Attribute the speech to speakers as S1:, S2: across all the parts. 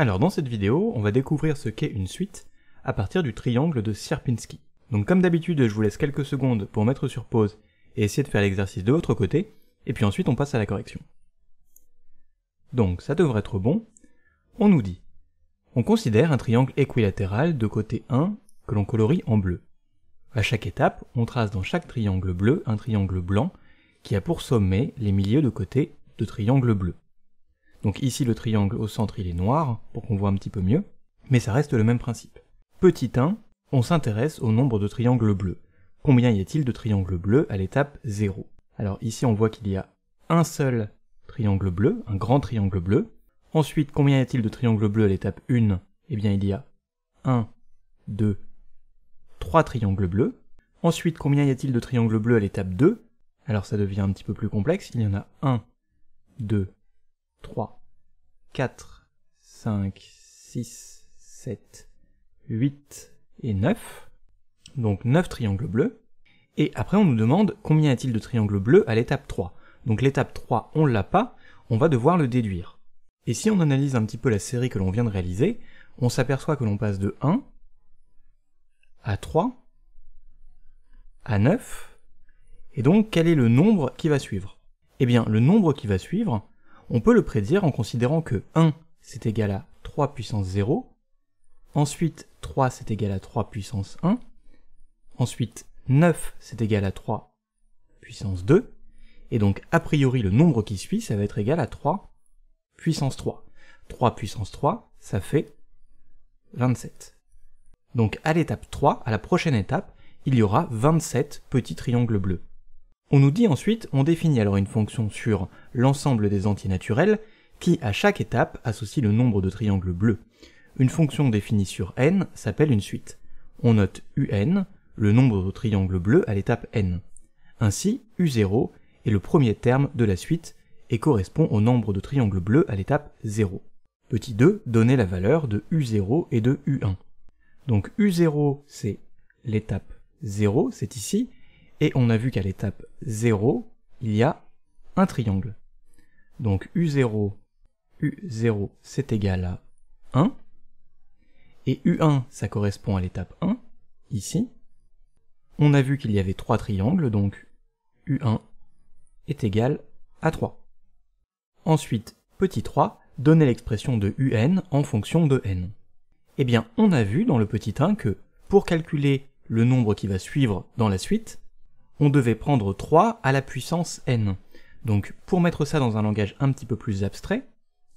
S1: Alors dans cette vidéo, on va découvrir ce qu'est une suite à partir du triangle de Sierpinski. Donc comme d'habitude, je vous laisse quelques secondes pour mettre sur pause et essayer de faire l'exercice de l'autre côté, et puis ensuite on passe à la correction. Donc ça devrait être bon. On nous dit on considère un triangle équilatéral de côté 1 que l'on colorie en bleu. À chaque étape, on trace dans chaque triangle bleu un triangle blanc qui a pour sommet les milieux de côté de triangles bleus. Donc ici, le triangle au centre, il est noir, pour qu'on voit un petit peu mieux, mais ça reste le même principe. Petit 1, on s'intéresse au nombre de triangles bleus. Combien y a-t-il de triangles bleus à l'étape 0 Alors ici, on voit qu'il y a un seul triangle bleu, un grand triangle bleu. Ensuite, combien y a-t-il de triangles bleus à l'étape 1 Eh bien, il y a 1, 2, 3 triangles bleus. Ensuite, combien y a-t-il de triangles bleus à l'étape 2 Alors ça devient un petit peu plus complexe, il y en a 1, 2, 3, 4, 5, 6, 7, 8 et 9. Donc 9 triangles bleus. Et après, on nous demande combien y a-t-il de triangles bleus à l'étape 3. Donc l'étape 3, on l'a pas, on va devoir le déduire. Et si on analyse un petit peu la série que l'on vient de réaliser, on s'aperçoit que l'on passe de 1 à 3 à 9. Et donc, quel est le nombre qui va suivre Eh bien, le nombre qui va suivre, on peut le prédire en considérant que 1 c'est égal à 3 puissance 0, ensuite 3 c'est égal à 3 puissance 1, ensuite 9 c'est égal à 3 puissance 2, et donc a priori le nombre qui suit ça va être égal à 3 puissance 3. 3 puissance 3 ça fait 27. Donc à l'étape 3, à la prochaine étape, il y aura 27 petits triangles bleus. On nous dit ensuite, on définit alors une fonction sur l'ensemble des naturels qui, à chaque étape, associe le nombre de triangles bleus. Une fonction définie sur n s'appelle une suite. On note un, le nombre de triangles bleus à l'étape n. Ainsi, u0 est le premier terme de la suite et correspond au nombre de triangles bleus à l'étape 0. Petit 2 donnait la valeur de u0 et de u1. Donc u0 c'est l'étape 0, c'est ici, et on a vu qu'à l'étape 0, il y a un triangle. Donc U0, U0 c'est égal à 1. Et U1 ça correspond à l'étape 1, ici. On a vu qu'il y avait trois triangles, donc U1 est égal à 3. Ensuite, petit 3, donner l'expression de UN en fonction de n. Eh bien, on a vu dans le petit 1 que, pour calculer le nombre qui va suivre dans la suite, on devait prendre 3 à la puissance n. Donc pour mettre ça dans un langage un petit peu plus abstrait,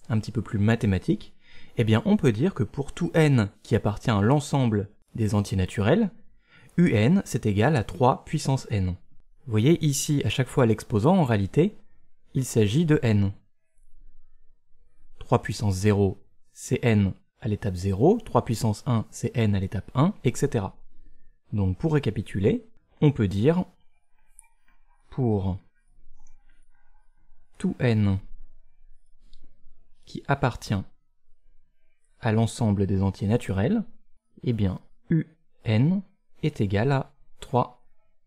S1: un petit peu plus mathématique, eh bien on peut dire que pour tout n qui appartient à l'ensemble des entiers naturels, un c'est égal à 3 puissance n. Vous voyez ici, à chaque fois l'exposant, en réalité, il s'agit de n. 3 puissance 0, c'est n à l'étape 0, 3 puissance 1, c'est n à l'étape 1, etc. Donc pour récapituler, on peut dire pour tout n qui appartient à l'ensemble des entiers naturels, eh bien un est égal à 3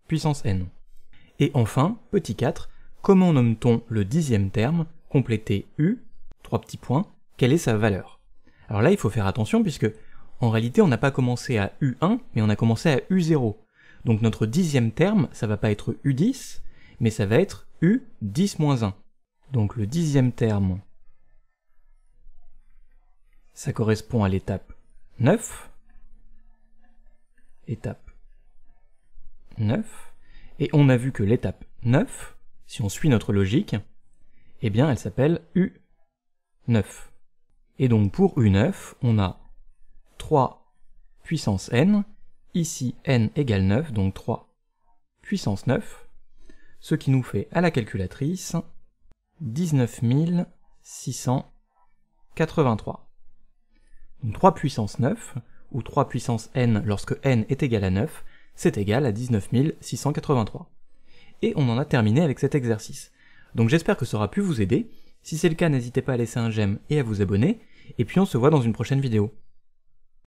S1: puissance n. Et enfin, petit 4, comment nomme-t-on le dixième terme complété u, trois petits points, quelle est sa valeur Alors là, il faut faire attention puisque en réalité, on n'a pas commencé à u1, mais on a commencé à u0. Donc notre dixième terme, ça va pas être u10, mais ça va être U10-1. Donc le dixième terme, ça correspond à l'étape 9, étape 9, et on a vu que l'étape 9, si on suit notre logique, eh bien elle s'appelle U9. Et donc pour U9, on a 3 puissance n, ici n égale 9, donc 3 puissance 9, ce qui nous fait à la calculatrice 19 683. Donc 3 puissance 9, ou 3 puissance n lorsque n est égal à 9, c'est égal à 19683. Et on en a terminé avec cet exercice. Donc j'espère que ça aura pu vous aider. Si c'est le cas, n'hésitez pas à laisser un j'aime et à vous abonner, et puis on se voit dans une prochaine vidéo.